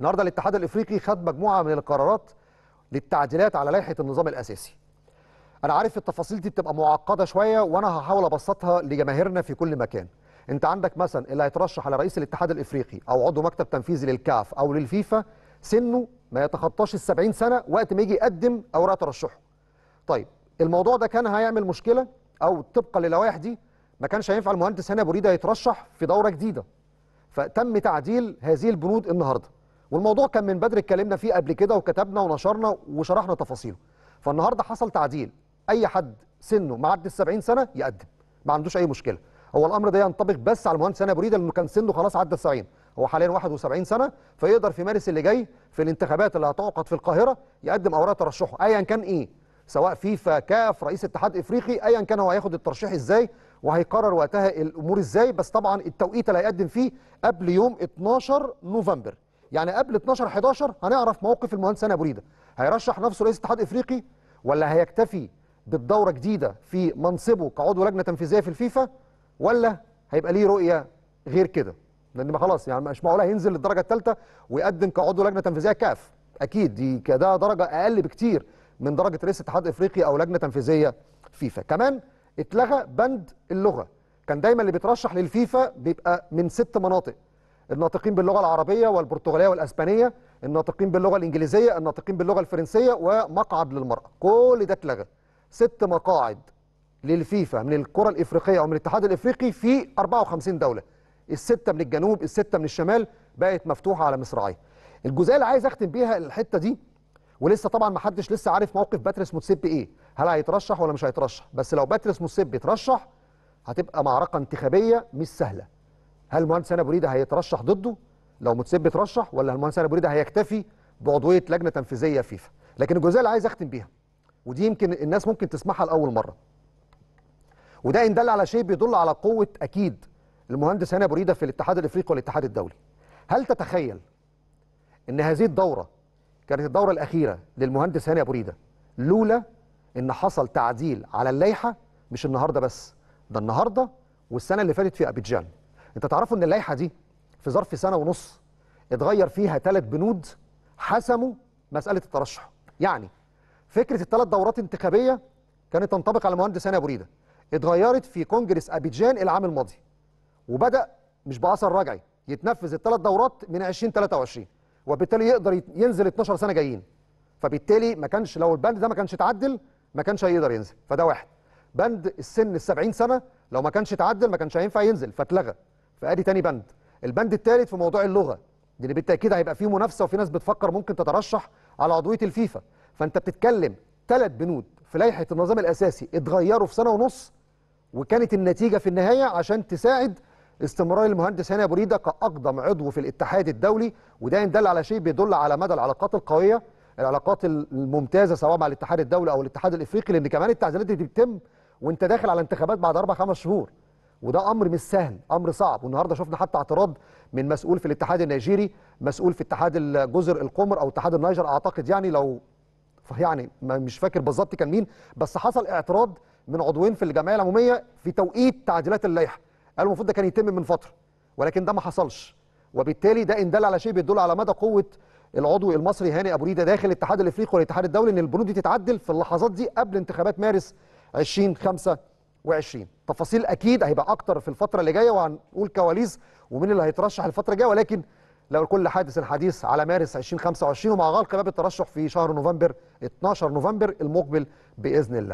النهارده الاتحاد الافريقي خد مجموعه من القرارات للتعديلات على لائحه النظام الاساسي. انا عارف التفاصيل دي بتبقى معقده شويه وانا هحاول ابسطها لجماهيرنا في كل مكان. انت عندك مثلا اللي هيترشح على رئيس الاتحاد الافريقي او عضو مكتب تنفيذي للكاف او للفيفا سنه ما يتخطاش ال 70 سنه وقت ما يجي يقدم اوراق ترشحه. طيب الموضوع ده كان هيعمل مشكله او طبقا للوائح دي ما كانش هينفع المهندس هنا ابو ريده يترشح في دوره جديده. فتم تعديل هذه البنود النهارده. والموضوع كان من بدري اتكلمنا فيه قبل كده وكتبنا ونشرنا وشرحنا تفاصيله فالنهارده حصل تعديل اي حد سنه معدي ال 70 سنه يقدم ما عندوش اي مشكله هو الامر ده ينطبق بس على المهندس هاني ابو ريده لانه كان سنه خلاص عدى ال 70 هو حاليا 71 سنه فيقدر في مارس اللي جاي في الانتخابات اللي هتعقد في القاهره يقدم اوراق ترشحه ايا كان ايه سواء فيفا كاف رئيس اتحاد افريقي ايا كان هو هياخد الترشيح ازاي وهيقرر وقتها الامور ازاي بس طبعا التوقيت اللي هيقدم فيه قبل يوم 12 نوفمبر يعني قبل 12 11 هنعرف موقف المهندس هاني ابو ريده هيرشح نفسه رئيس اتحاد افريقي ولا هيكتفي بالدوره جديده في منصبه كعضو لجنه تنفيذيه في الفيفا ولا هيبقى ليه رؤيه غير كده لان ما خلاص يعني مش معقول هينزل للدرجه الثالثه ويقدم كعضو لجنه تنفيذيه كاف اكيد دي كده درجه اقل بكتير من درجه رئيس اتحاد افريقي او لجنه تنفيذيه فيفا كمان اتلغى بند اللغه كان دايما اللي بيترشح للفيفا بيبقى من ست مناطق الناطقين باللغه العربيه والبرتغاليه والاسبانيه الناطقين باللغه الانجليزيه الناطقين باللغه الفرنسيه ومقعد للمراه كل ده اتلغى ست مقاعد للفيفا من الكره الافريقيه او من الاتحاد الافريقي في 54 دوله السته من الجنوب السته من الشمال بقت مفتوحه على مصراعيه الجزئيه اللي عايز اختم بيها الحته دي ولسه طبعا ما حدش لسه عارف موقف باتريس موتسيبي ايه هل هيترشح ولا مش هيترشح بس لو باتريس موتسيبي اترشح هتبقى معركه انتخابيه مش سهله هل المهندس هاني ابو ريده هيترشح ضده لو متسب ترشح ولا المهندس هاني ابو ريده هيكتفي بعضويه لجنه تنفيذيه فيفا لكن الجزئيه اللي عايز اختم بيها ودي يمكن الناس ممكن تسمعها لاول مره وده ان دل على شيء بيدل على قوه اكيد المهندس هاني ابو ريده في الاتحاد الافريقي والاتحاد الدولي هل تتخيل ان هذه الدوره كانت الدوره الاخيره للمهندس هاني ابو ريده لولا ان حصل تعديل على اللائحه مش النهارده بس ده النهارده والسنه اللي فاتت في ابيجان انت تعرفوا ان اللائحه دي في ظرف سنه ونص اتغير فيها ثلاث بنود حسموا مساله الترشح يعني فكره الثلاث دورات انتخابيه كانت تنطبق على المهندس هاني ابو ريده اتغيرت في كونجرس ابيجان العام الماضي وبدا مش باثر رجعي يتنفذ الثلاث دورات من 2023 وبالتالي يقدر ينزل 12 سنه جايين فبالتالي ما كانش لو البند ده ما كانش اتعدل ما كانش هيقدر ينزل فده واحد بند السن ال 70 سنه لو ما كانش اتعدل ما كانش هينفع ينزل فاتلغى فادي تاني بند البند الثالث في موضوع اللغه لان بالتاكيد هيبقى فيه منافسه وفي ناس بتفكر ممكن تترشح على عضويه الفيفا فانت بتتكلم ثلاث بنود في لائحه النظام الاساسي اتغيروا في سنه ونص وكانت النتيجه في النهايه عشان تساعد استمرار المهندس هاني بريده كاقدم عضو في الاتحاد الدولي وده يدل على شيء بيدل على مدى العلاقات القويه العلاقات الممتازه سواء مع الاتحاد الدولي او الاتحاد الافريقي لان كمان التعديلات دي بتتم وانت داخل على انتخابات بعد اربع خمس شهور وده امر مش سهل امر صعب والنهارده شفنا حتى اعتراض من مسؤول في الاتحاد النيجيري مسؤول في اتحاد الجزر القمر او اتحاد النيجر اعتقد يعني لو يعني مش فاكر بالظبط كان مين بس حصل اعتراض من عضوين في الجمعيه العموميه في توقيت تعديلات اللائحه قالوا المفروض ده كان يتم من فتره ولكن ده ما حصلش وبالتالي ده ان دل على شيء بيدل على مدى قوه العضو المصري هاني ابو ريده داخل الاتحاد الافريقي والاتحاد الدولي ان البنود دي تتعدل في اللحظات دي قبل انتخابات مارس 20 5 تفاصيل اكيد هيبقى اكتر في الفتره اللي جايه وهنقول كواليس ومين اللي هيترشح الفتره الجايه ولكن لو كل حادث الحديث على مارس 2025 ومع غلق باب الترشح في شهر نوفمبر 12 نوفمبر المقبل باذن الله